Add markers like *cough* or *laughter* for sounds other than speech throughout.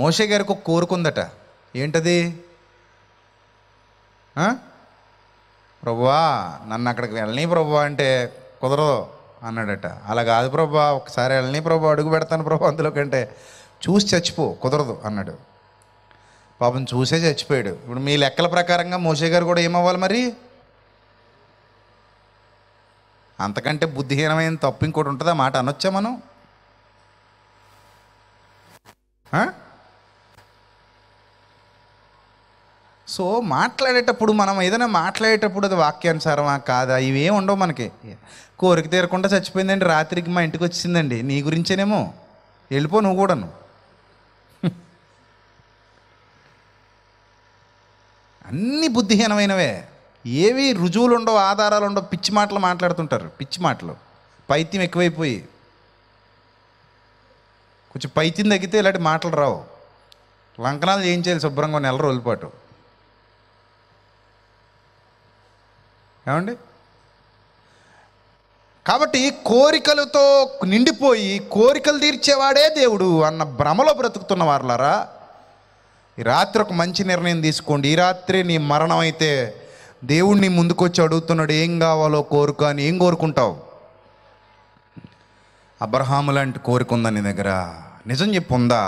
మోషే గారికి ఒక కోరుకుందట ఏంటది ప్రభువా నన్ను అక్కడికి వెళ్ళని ప్రభు అంటే కుదరదు అన్నాడట అలా కాదు ప్రభా ఒకసారి వెళ్ళని ప్రభు అడుగు పెడతాను ప్రభా కంటే చూసి చచ్చిపో కుదరదు అన్నాడు పాపం చూసే చచ్చిపోయాడు ఇప్పుడు మీ లెక్కల ప్రకారంగా మోసే గారు కూడా ఏమవ్వాలి మరి అంతకంటే బుద్ధిహీనమైన తప్పు ఇంకోటి ఉంటుందా మాట అనొచ్చా మనం సో మాట్లాడేటప్పుడు మనం ఏదైనా మాట్లాడేటప్పుడు అది వాక్యానుసారమా కాదా ఇవే ఉండవు మనకి కోరిక తీరకుండా చచ్చిపోయిందండి రాత్రికి మా ఇంటికి వచ్చిందండి నీ గురించేనేమో వెళ్ళిపో నువ్వు కూడాను అన్ని బుద్ధిహీనమైనవే ఏవి రుజువులు ఉండవు ఆధారాలు ఉండవు పిచ్చి మాటలు మాట్లాడుతుంటారు పిచ్చి మాటలు పైత్యం ఎక్కువైపోయి కొంచెం పైత్యం తగ్గితే ఇలాంటి మాటలు రావు లంకనాలు చేయించాలి శుభ్రంగా నెల రోజుల పాటు ఏమండి కాబట్టి కోరికలతో నిండిపోయి కోరికలు తీర్చేవాడే దేవుడు అన్న భ్రమలో బ్రతుకుతున్న వారులారా ఈ రాత్రి ఒక మంచి నిర్ణయం తీసుకోండి ఈ రాత్రి నీ మరణం అయితే దేవుడిని ముందుకొచ్చి అడుగుతున్నాడు ఏం కావాలో కోరుక అని ఏం కోరుకుంటావు అబ్రహాము లాంటి కోరిక ఉందా నీ దగ్గర నిజం చెప్పు ఉందా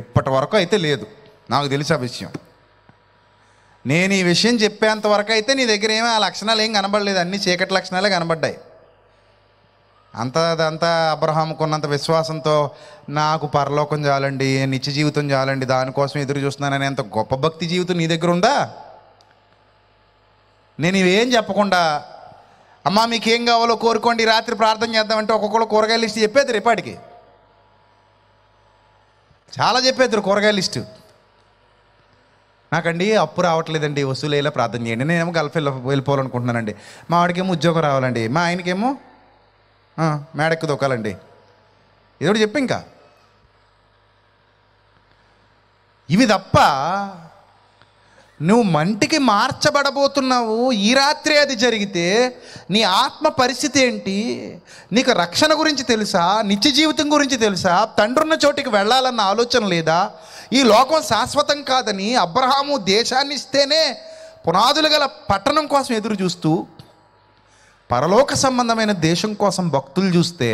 ఇప్పటి వరకు అయితే లేదు నాకు తెలిసే విషయం నేను ఈ విషయం చెప్పేంత వరకు అయితే నీ దగ్గర ఏమీ ఆ లక్షణాలు ఏం కనబడలేదు అన్ని చీకటి లక్షణాలే కనబడ్డాయి అంత అదంతా అబ్రహాంకున్నంత విశ్వాసంతో నాకు పరలోకం చాలండి నిత్య జీవితం చాలండి దానికోసం ఎదురు చూస్తున్నాననే అంత గొప్ప భక్తి జీవితం నీ దగ్గర ఉందా నేను ఇవేం చెప్పకుండా అమ్మా మీకేం కావాలో కోరుకోండి రాత్రి ప్రార్థన చేద్దామంటే ఒక్కొక్కరు కూరగాయల లిస్ట్ చెప్పేది రేపాటికి చాలా చెప్పేద్దరు కూరగాయల లిస్టు నాకండి అప్పు రావట్లేదండి వసూలేలా ప్రార్థన చేయండి నేనేమో గల్ఫ్ వెళ్ళి వెళ్ళిపోవాలనుకుంటున్నానండి మా వాడికేమో ఉద్యోగం రావాలండి మా ఆయనకేమో మేడకు దొక్కాలండి ఏదో చెప్పి ఇంకా ఇవి తప్ప నువ్వు మంటికి మార్చబడబోతున్నావు ఈ రాత్రి అది జరిగితే నీ ఆత్మ పరిస్థితి ఏంటి నీకు రక్షణ గురించి తెలుసా నిత్య జీవితం గురించి తెలుసా తండ్రున్న చోటికి వెళ్ళాలన్న ఆలోచన లేదా ఈ లోకం శాశ్వతం కాదని అబ్రహాము దేశాన్ని ఇస్తేనే పునాదులు గల పట్టణం కోసం ఎదురు చూస్తూ పరలోక సంబంధమైన దేశం కోసం భక్తులు చూస్తే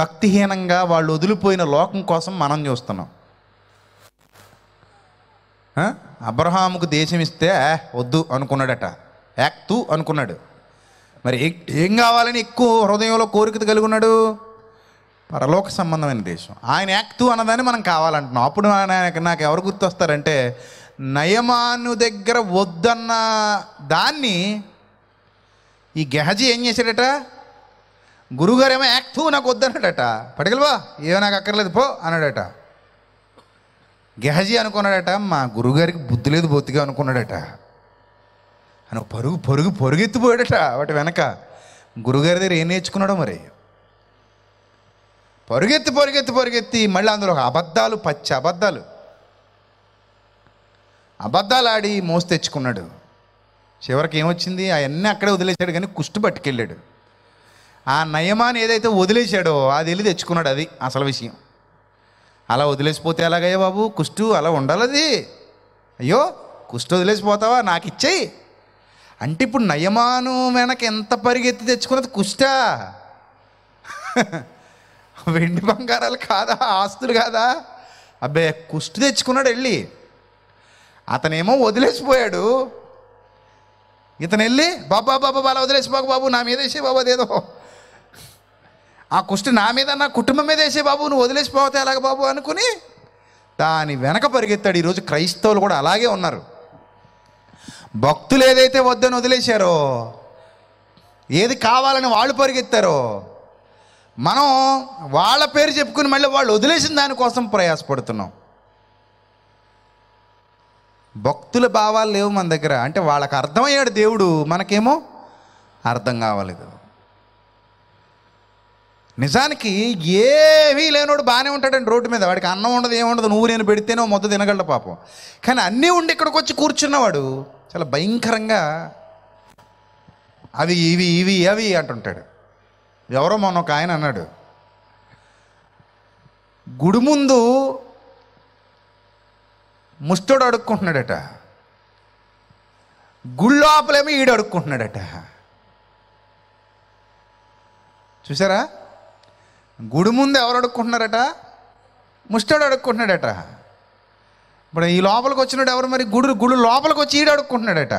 భక్తిహీనంగా వాళ్ళు వదిలిపోయిన లోకం కోసం మనం చూస్తున్నాం అబ్రహాముకు దేశం ఇస్తే వద్దు అనుకున్నాడట యాక్తు అనుకున్నాడు మరి ఏం కావాలని ఎక్కువ హృదయంలో కోరిక కలిగి ఉన్నాడు పరలోక సంబంధమైన దేశం ఆయన యాక్తు అన్నదాన్ని మనం కావాలంటున్నాం అప్పుడు ఆయన నాకు ఎవరు గుర్తొస్తారంటే నయమాను దగ్గర వద్దన్న దాన్ని ఈ గెహజీ ఏం చేశాడట గురుగారేమో యాక్తు నాకు వద్దన్నాడట పడగలవా ఏమో నాకు అక్కర్లేదు పో అన్నాడట గెహజీ అనుకున్నాడట మా గురుగారికి బుద్ధి లేదు బొత్తిగా అనుకున్నాడట అని పరుగు పరుగు పరుగెత్తిపోయాడట వాటి వెనక గురుగారి దగ్గర ఏం నేర్చుకున్నాడో మరి పరుగెత్తి పరుగెత్తి పరుగెత్తి మళ్ళీ అందులో ఒక అబద్ధాలు పచ్చి అబద్ధాలు అబద్ధాలు ఆడి మోసి తెచ్చుకున్నాడు చివరికి ఏమొచ్చింది అవన్నీ అక్కడే వదిలేశాడు కానీ కుష్టి పట్టుకెళ్ళాడు ఆ నయమాన్ని ఏదైతే వదిలేశాడో అది వెళ్ళి తెచ్చుకున్నాడు అది అసలు విషయం అలా వదిలేసిపోతే ఎలాగయ్యా బాబు కుష్టు అలా ఉండాలది అయ్యో కుష్టు వదిలేసిపోతావా నాకు ఇచ్చేయి అంటే ఇప్పుడు నయమాను వెనక ఎంత పరిగెత్తి తెచ్చుకున్నది కుష్ట *laughs* వెండి బంగారాలు కాదా ఆస్తులు కాదా అబ్బే కుష్టి తెచ్చుకున్నాడు వెళ్ళి అతనేమో వదిలేసిపోయాడు ఇతను వెళ్ళి బాబా బాబా అలా వదిలేసిపోక బాబు నా మీద వేసే బాబు అదేదో ఆ కుష్టి నా మీద నా కుటుంబం మీద వేసే బాబు నువ్వు వదిలేసిపోతే ఎలాగ బాబు అనుకుని దాని వెనక పరిగెత్తాడు ఈరోజు క్రైస్తవులు కూడా అలాగే ఉన్నారు భక్తులు ఏదైతే వద్దని వదిలేశారో ఏది కావాలని వాళ్ళు పరిగెత్తారో మనం వాళ్ళ పేరు చెప్పుకుని మళ్ళీ వాళ్ళు వదిలేసిన దానికోసం ప్రయాసపడుతున్నాం భక్తుల భావాలు లేవు మన దగ్గర అంటే వాళ్ళకి అర్థమయ్యాడు దేవుడు మనకేమో అర్థం కదా నిజానికి ఏమీ లేనోడు బాగానే ఉంటాడండి రోడ్డు మీద వాడికి అన్నం ఉండదు ఏముండదు నువ్వు నేను పెడితేనే మొత్త తినగలడు పాపం కానీ అన్నీ ఉండి ఇక్కడికి వచ్చి కూర్చున్నవాడు చాలా భయంకరంగా అవి ఇవి ఇవి అవి అంటుంటాడు ఎవరో మొన్న ఒక ఆయన అన్నాడు గుడి ముందు ముష్టోడు అడుక్కుంటున్నాడట గుళ్ళోపలేమో ఈడు అడుక్కుంటున్నాడట చూసారా గుడి ముందు ఎవరు అడుక్కుంటున్నారట ముష్టాడు అడుక్కుంటున్నాడట ఇప్పుడు ఈ లోపలికి వచ్చినాడు ఎవరు మరి గుడి గుడు లోపలికి వచ్చి ఈడు అడుక్కుంటున్నాడట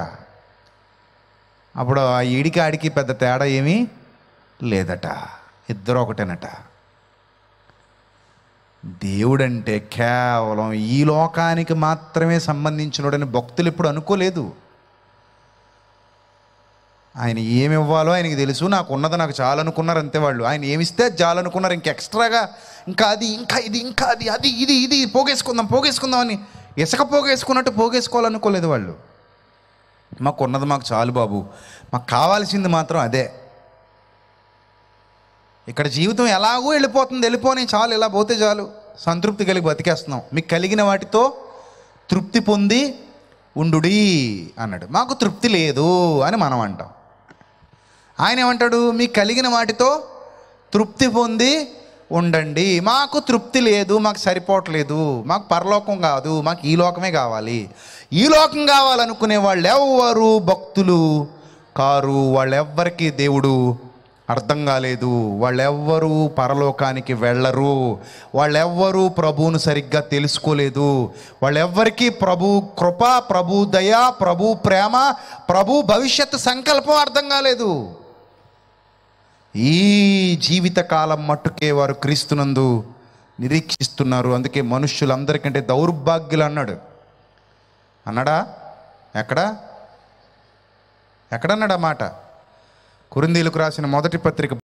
అప్పుడు ఆ ఈడికి ఆడికి పెద్ద తేడా ఏమీ లేదట ఇద్దరు ఒకటేనట దేవుడంటే కేవలం ఈ లోకానికి మాత్రమే సంబంధించినోడని భక్తులు ఇప్పుడు అనుకోలేదు ఆయన ఏమి ఇవ్వాలో ఆయనకి తెలుసు నాకు ఉన్నది నాకు చాలనుకున్నారు అంతే వాళ్ళు ఆయన ఏమిస్తే చాలనుకున్నారు ఇంక ఎక్స్ట్రాగా ఇంకా అది ఇంకా ఇది ఇంకా అది అది ఇది ఇది పోగేసుకుందాం పోగేసుకుందాం అని ఇసుక పోగేసుకున్నట్టు పోగేసుకోవాలనుకోలేదు వాళ్ళు మాకు ఉన్నది మాకు చాలు బాబు మాకు కావాల్సింది మాత్రం అదే ఇక్కడ జీవితం ఎలాగో వెళ్ళిపోతుంది వెళ్ళిపోని చాలు ఇలా పోతే చాలు సంతృప్తి కలిగి బతికేస్తున్నాం మీకు కలిగిన వాటితో తృప్తి పొంది ఉండుడి అన్నాడు మాకు తృప్తి లేదు అని మనం అంటాం ఆయన ఏమంటాడు మీకు కలిగిన వాటితో తృప్తి పొంది ఉండండి మాకు తృప్తి లేదు మాకు సరిపోవట్లేదు మాకు పరలోకం కాదు మాకు ఈ లోకమే కావాలి ఈ లోకం కావాలనుకునే వాళ్ళు ఎవరు భక్తులు కారు వాళ్ళెవ్వరికి దేవుడు అర్థం కాలేదు వాళ్ళెవ్వరూ పరలోకానికి వెళ్ళరు వాళ్ళెవ్వరూ ప్రభువును సరిగ్గా తెలుసుకోలేదు వాళ్ళెవ్వరికీ ప్రభు కృప ప్రభు దయ ప్రభు ప్రేమ ప్రభు భవిష్యత్ సంకల్పం అర్థం కాలేదు ఈ జీవితకాలం మట్టుకే వారు క్రీస్తునందు నిరీక్షిస్తున్నారు అందుకే మనుష్యులందరికంటే దౌర్భాగ్యులు అన్నాడు అన్నాడా ఎక్కడ ఎక్కడన్నాడా మాట కురిందీలకు రాసిన మొదటి పత్రిక